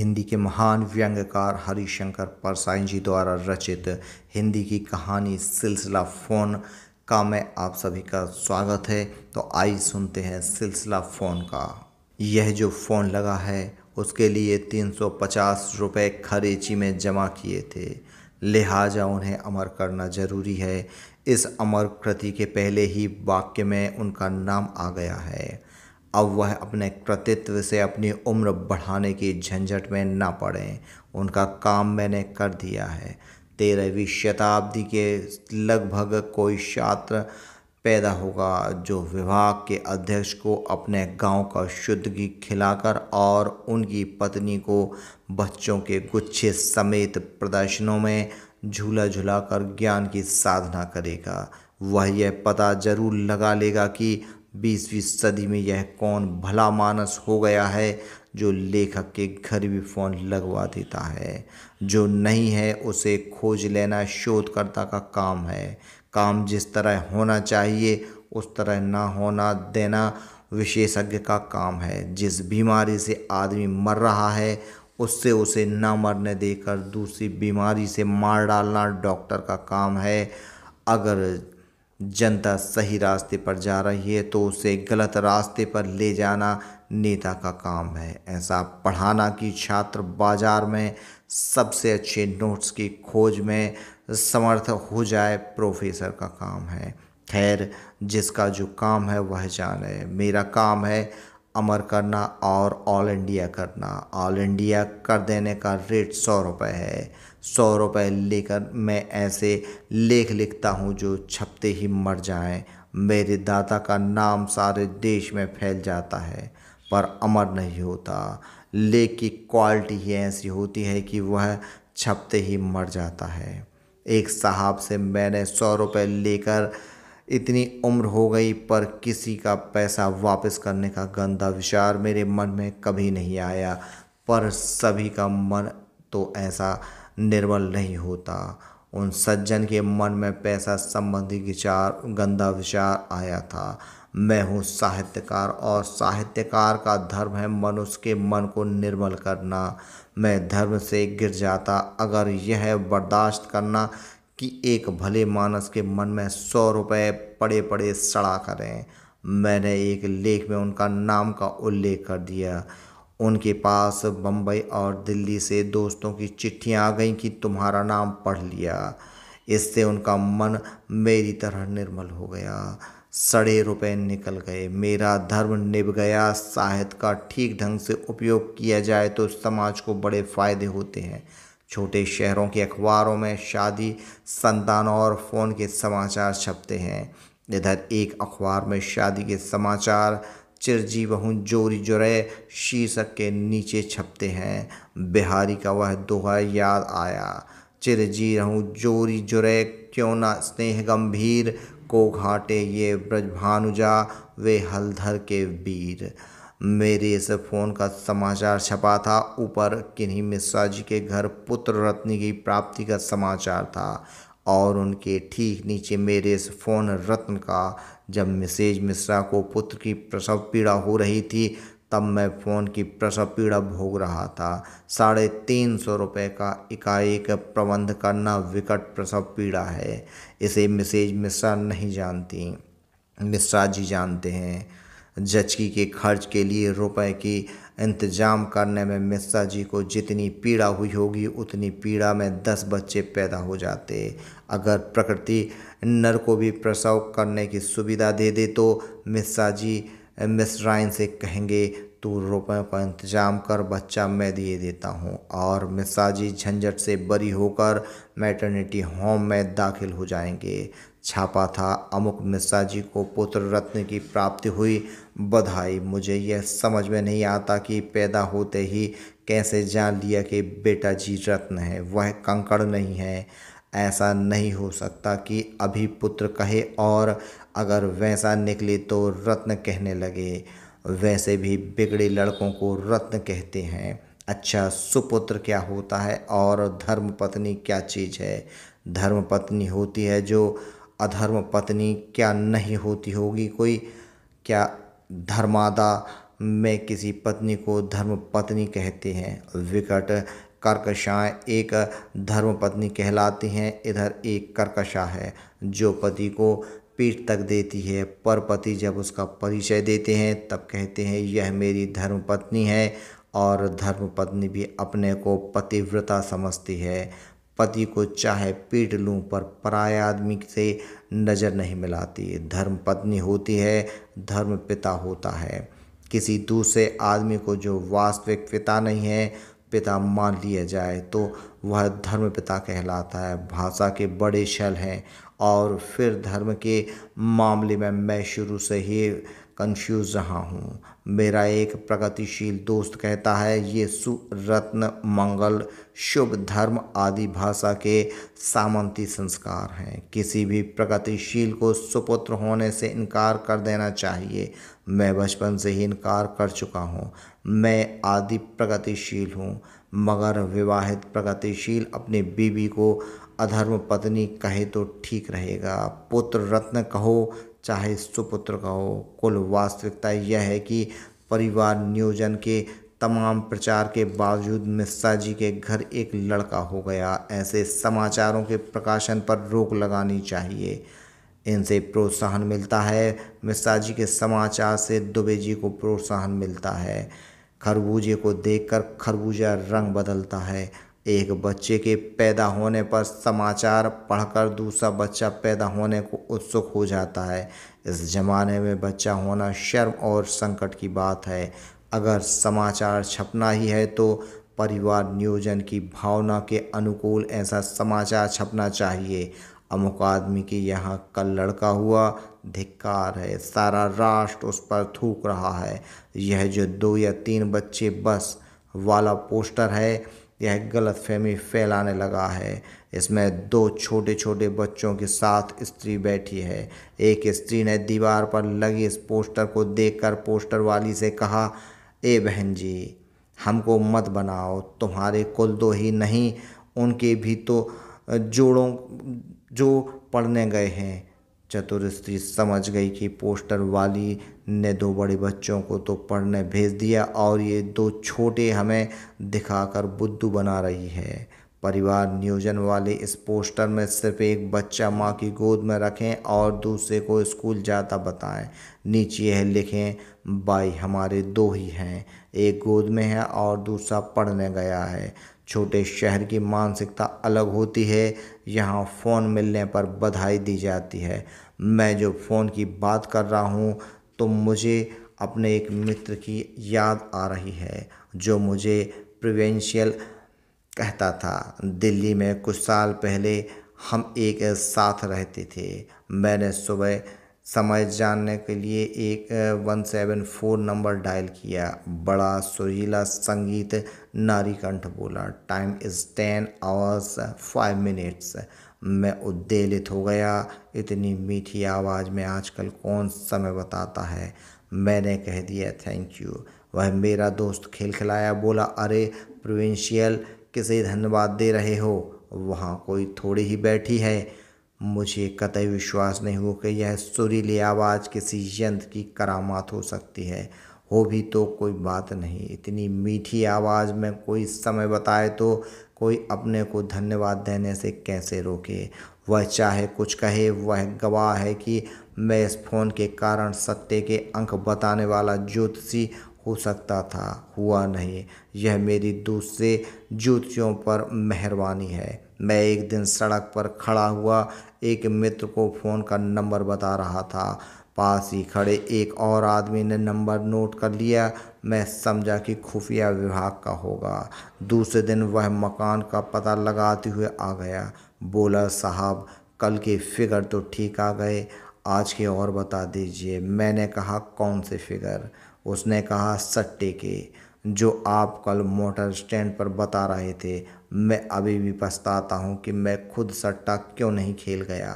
हिंदी के महान व्यंग्यकार हरिशंकर परसाई जी द्वारा रचित हिंदी की कहानी सिलसिला फ़ोन का मैं आप सभी का स्वागत है तो आई सुनते हैं सिलसिला फ़ोन का यह जो फ़ोन लगा है उसके लिए पचास रुपये खरीची में जमा किए थे लिहाजा उन्हें अमर करना ज़रूरी है इस अमर कृति के पहले ही वाक्य में उनका नाम आ गया है अब वह अपने कृतित्व से अपनी उम्र बढ़ाने की झंझट में ना पड़ें उनका काम मैंने कर दिया है तेरहवीं शताब्दी के लगभग कोई छात्र पैदा होगा जो विभाग के अध्यक्ष को अपने गांव का शुद्ध घी खिलाकर और उनकी पत्नी को बच्चों के गुच्छे समेत प्रदर्शनों में झूला झुलाकर ज्ञान की साधना करेगा वह यह पता जरूर लगा लेगा कि बीसवीं सदी में यह कौन भला मानस हो गया है जो लेखक के घर भी फ़ोन लगवा देता है जो नहीं है उसे खोज लेना शोधकर्ता का काम है काम जिस तरह होना चाहिए उस तरह ना होना देना विशेषज्ञ का काम है जिस बीमारी से आदमी मर रहा है उससे उसे ना मरने देकर दूसरी बीमारी से मार डालना डॉक्टर का काम है अगर जनता सही रास्ते पर जा रही है तो उसे गलत रास्ते पर ले जाना नेता का काम है ऐसा पढ़ाना कि छात्र बाजार में सबसे अच्छे नोट्स की खोज में समर्थ हो जाए प्रोफेसर का काम है खैर जिसका जो काम है वह जाने मेरा काम है अमर करना और ऑल इंडिया करना ऑल इंडिया कर देने का रेट सौ रुपये है सौ रुपये लेकर मैं ऐसे लेख लिखता हूँ जो छपते ही मर जाएं मेरे दाता का नाम सारे देश में फैल जाता है पर अमर नहीं होता लेख की क्वालिटी ही ऐसी होती है कि वह छपते ही मर जाता है एक साहब से मैंने सौ रुपये लेकर इतनी उम्र हो गई पर किसी का पैसा वापस करने का गंदा विचार मेरे मन में कभी नहीं आया पर सभी का मन तो ऐसा निर्मल नहीं होता उन सज्जन के मन में पैसा संबंधी विचार गंदा विचार आया था मैं हूँ साहित्यकार और साहित्यकार का धर्म है मनुष्य के मन को निर्मल करना मैं धर्म से गिर जाता अगर यह बर्दाश्त करना कि एक भले मानस के मन में सौ रुपये पड़े पड़े सड़ा करें मैंने एक लेख में उनका नाम का उल्लेख कर दिया उनके पास बम्बई और दिल्ली से दोस्तों की चिट्ठियाँ आ गईं कि तुम्हारा नाम पढ़ लिया इससे उनका मन मेरी तरह निर्मल हो गया सड़े रुपए निकल गए मेरा धर्म निभ गया साहित्य का ठीक ढंग से उपयोग किया जाए तो समाज को बड़े फ़ायदे होते हैं छोटे शहरों के अखबारों में शादी संतान और फ़ोन के समाचार छपते हैं इधर एक अखबार में शादी के समाचार चिरजी बहु जोरी जोरे शीर्षक के नीचे छपते हैं बिहारी का वह दोहा याद आया चिरजी रहूँ जोरी जोरे क्यों ना स्नेह गंभीर को घाटे ये ब्रजभानुजा वे हलधर के वीर मेरे इस फ़ोन का समाचार छपा था ऊपर किन्हीं मिश्रा जी के घर पुत्र रत्न की प्राप्ति का समाचार था और उनके ठीक नीचे मेरे इस फ़ोन रत्न का जब मिसेज मिश्रा को पुत्र की प्रसव पीड़ा हो रही थी तब मैं फ़ोन की प्रसव पीड़ा भोग रहा था साढ़े तीन सौ रुपये का एकाएक प्रबंध करना विकट प्रसव पीड़ा है इसे मिसेज मिश्रा नहीं जानती मिश्रा जी जानते हैं जचकी के खर्च के लिए रुपए की इंतजाम करने में मिश्रा जी को जितनी पीड़ा हुई होगी उतनी पीड़ा में दस बच्चे पैदा हो जाते अगर प्रकृति नर को भी प्रसव करने की सुविधा दे दे तो मिश्रा जी मिसराइन से कहेंगे तू रोपों का इंतज़ाम कर बच्चा मैं दिए देता हूँ और मिसाजी जी झंझट से बरी होकर मैटरनिटी होम में दाखिल हो जाएंगे छापा था अमुक मिश्रा जी को पुत्र रत्न की प्राप्ति हुई बधाई मुझे यह समझ में नहीं आता कि पैदा होते ही कैसे जान लिया कि बेटा जी रत्न है वह कंकड़ नहीं है ऐसा नहीं हो सकता कि अभी पुत्र कहे और अगर वैसा निकले तो रत्न कहने लगे वैसे भी बिगड़े लड़कों को रत्न कहते हैं अच्छा सुपुत्र क्या होता है और धर्म पत्नी क्या चीज़ है धर्म पत्नी होती है जो अधर्म पत्नी क्या नहीं होती होगी कोई क्या धर्मादा में किसी पत्नी को धर्म पत्नी कहते हैं विकट कर्कशाएँ एक धर्म पत्नी कहलाती हैं इधर एक कर्कशा है जो पति को पीठ तक देती है पर पति जब उसका परिचय देते हैं तब कहते हैं यह मेरी धर्मपत्नी है और धर्मपत्नी भी अपने को पतिव्रता समझती है पति को चाहे पीट लूँ पर पराय आदमी से नज़र नहीं मिलाती धर्म पत्नी होती है धर्म पिता होता है किसी दूसरे आदमी को जो वास्तविक पिता नहीं है पिता मान लिया जाए तो वह धर्म पिता कहलाता है भाषा के बड़े शैल हैं और फिर धर्म के मामले में मैं शुरू से ही कंफ्यूज रहा हूँ मेरा एक प्रगतिशील दोस्त कहता है ये सुरत्न मंगल शुभ धर्म आदि भाषा के सामंती संस्कार हैं किसी भी प्रगतिशील को सुपुत्र होने से इनकार कर देना चाहिए मैं बचपन से ही इनकार कर चुका हूँ मैं आदि प्रगतिशील हूँ मगर विवाहित प्रगतिशील अपनी बीवी को अधर्म पत्नी कहे तो ठीक रहेगा पुत्र रत्न कहो चाहे सुपुत्र कहो कुल वास्तविकता यह है कि परिवार नियोजन के तमाम प्रचार के बावजूद मिश्रा जी के घर एक लड़का हो गया ऐसे समाचारों के प्रकाशन पर रोक लगानी चाहिए इनसे प्रोत्साहन मिलता है मिश्रा जी के समाचार से दुबे जी को प्रोत्साहन मिलता है खरबूजे को देखकर खरबूजा रंग बदलता है एक बच्चे के पैदा होने पर समाचार पढ़कर दूसरा बच्चा पैदा होने को उत्सुक हो जाता है इस ज़माने में बच्चा होना शर्म और संकट की बात है अगर समाचार छपना ही है तो परिवार नियोजन की भावना के अनुकूल ऐसा समाचार छपना चाहिए अमुक आदमी के यहाँ कल लड़का हुआ धिक्कार है सारा राष्ट्र उस पर थूक रहा है यह जो दो या तीन बच्चे बस वाला पोस्टर है यह गलत फहमी फैलाने लगा है इसमें दो छोटे छोटे बच्चों के साथ स्त्री बैठी है एक स्त्री ने दीवार पर लगे इस पोस्टर को देखकर पोस्टर वाली से कहा ए बहन जी हमको मत बनाओ तुम्हारे कुल दो ही नहीं उनके भी तो जोड़ों जो पढ़ने गए हैं चतुर स्त्री समझ गई कि पोस्टर वाली ने दो बड़े बच्चों को तो पढ़ने भेज दिया और ये दो छोटे हमें दिखाकर बुद्धू बना रही है परिवार नियोजन वाले इस पोस्टर में सिर्फ एक बच्चा माँ की गोद में रखें और दूसरे को स्कूल जाता बताएं नीचे यह लिखें बाई हमारे दो ही हैं एक गोद में है और दूसरा पढ़ने गया है छोटे शहर की मानसिकता अलग होती है यहाँ फ़ोन मिलने पर बधाई दी जाती है मैं जो फ़ोन की बात कर रहा हूँ तो मुझे अपने एक मित्र की याद आ रही है जो मुझे प्रिवेंशियल कहता था दिल्ली में कुछ साल पहले हम एक साथ रहते थे मैंने सुबह समय जानने के लिए एक one seven four number dial किया बड़ा सुरीला संगीत नारी कंठ बोला time is ten hours five minutes मैं उद्देलित हो गया इतनी मीठी आवाज़ में आजकल कौन समय बताता है मैंने कह दिया थैंक यू वह मेरा दोस्त खेल खिलाया बोला अरे प्रोविंशियल किसे धन्यवाद दे रहे हो वहाँ कोई थोड़ी ही बैठी है मुझे कतई विश्वास नहीं हो कि यह सुरीली आवाज़ किसी यंत्र की करामात हो सकती है हो भी तो कोई बात नहीं इतनी मीठी आवाज़ में कोई समय बताए तो कोई अपने को धन्यवाद देने से कैसे रोके वह चाहे कुछ कहे वह गवाह है कि मैं इस फ़ोन के कारण सत्य के अंक बताने वाला ज्योतिषी हो सकता था हुआ नहीं यह मेरी दूसरे जूतियों पर मेहरबानी है मैं एक दिन सड़क पर खड़ा हुआ एक मित्र को फ़ोन का नंबर बता रहा था पास ही खड़े एक और आदमी ने नंबर नोट कर लिया मैं समझा कि खुफिया विभाग का होगा दूसरे दिन वह मकान का पता लगाते हुए आ गया बोला साहब कल के फिगर तो ठीक आ गए आज के और बता दीजिए मैंने कहा कौन से फिगर उसने कहा सट्टे के जो आप कल मोटर स्टैंड पर बता रहे थे मैं अभी भी पछताता हूँ कि मैं खुद सट्टा क्यों नहीं खेल गया